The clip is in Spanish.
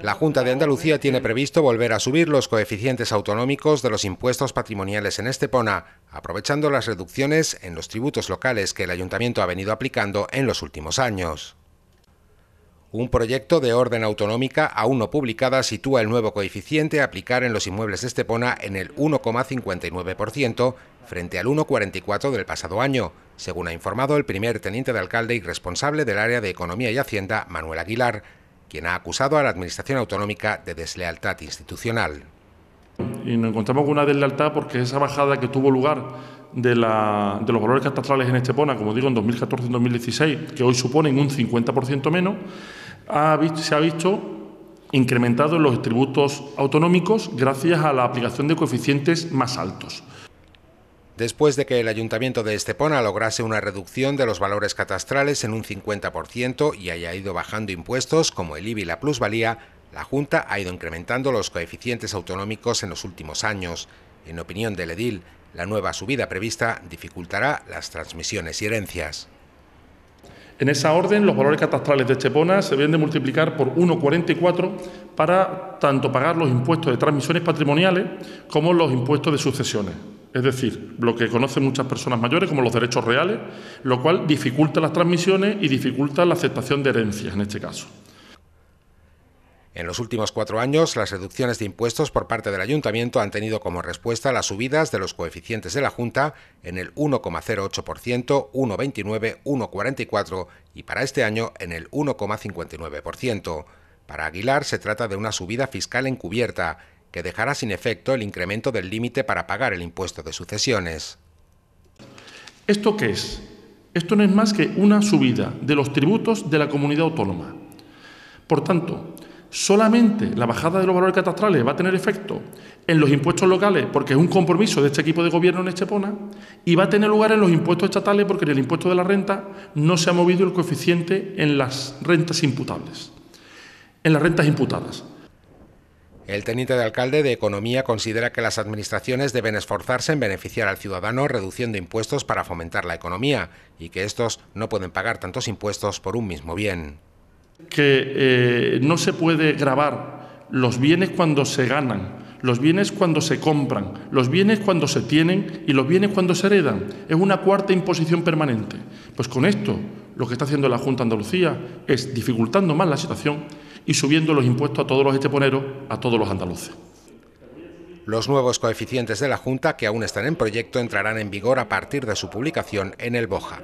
La Junta de Andalucía tiene previsto volver a subir los coeficientes autonómicos de los impuestos patrimoniales en Estepona, aprovechando las reducciones en los tributos locales que el ayuntamiento ha venido aplicando en los últimos años. Un proyecto de orden autonómica aún no publicada sitúa el nuevo coeficiente a aplicar en los inmuebles de Estepona en el 1,59% frente al 1,44% del pasado año, según ha informado el primer teniente de alcalde y responsable del área de Economía y Hacienda, Manuel Aguilar, quien ha acusado a la Administración Autonómica de deslealtad institucional. Y nos encontramos con una deslealtad porque esa bajada que tuvo lugar de, los valores catastrales en Estepona, como digo, en 2014 2016, que hoy suponen un 50% menos, se ha visto incrementado en los tributos autonómicos gracias a la aplicación de coeficientes más altos después de que el ayuntamiento de Estepona lograse una reducción de los valores catastrales en un 50% y haya ido bajando impuestos como el IBI y la plusvalía, la Junta ha ido incrementando los coeficientes autonómicos en los últimos años. En opinión del edil, la nueva subida prevista dificultará las transmisiones y herencias. En esa orden, los valores catastrales de Estepona se deben de multiplicar por 1,44 para tanto pagar los impuestos de transmisiones patrimoniales como los impuestos de sucesiones. Es decir, lo que conocen muchas personas mayores como los derechos reales, lo cual dificulta las transmisiones y dificulta la aceptación de herencias en este caso. En los últimos cuatro años, las reducciones de impuestos por parte del Ayuntamiento han tenido como respuesta las subidas de los coeficientes de la Junta en el 1,08%, 1,29%, 1,44% y para este año en el 1,59%. Para Aguilar se trata de una subida fiscal encubierta que dejará sin efecto el incremento del límite para pagar el impuesto de sucesiones. ¿Esto qué es? Esto no es más que una subida de los tributos de la comunidad autónoma. Por tanto, solamente la bajada de los valores catastrales va a tener efecto en los impuestos locales, porque es un compromiso de este equipo de gobierno en Echepona, y va a tener lugar en los impuestos estatales, porque en el impuesto de la renta no se ha movido el coeficiente en las rentas imputables, en las rentas imputadas. El teniente de alcalde de Economía considera que las administraciones deben esforzarse en beneficiar al ciudadano reduciendo impuestos para fomentar la economía y que estos no pueden pagar tantos impuestos por un mismo bien. Que eh, no se puede grabar los bienes cuando se ganan, los bienes cuando se compran, los bienes cuando se tienen y los bienes cuando se heredan. Es una cuarta imposición permanente. Pues con esto, lo que está haciendo la Junta Andalucía es dificultando más la situación y subiendo los impuestos a todos los esteponeros, a todos los andaluces. Los nuevos coeficientes de la Junta, que aún están en proyecto, entrarán en vigor a partir de su publicación en el BOJA.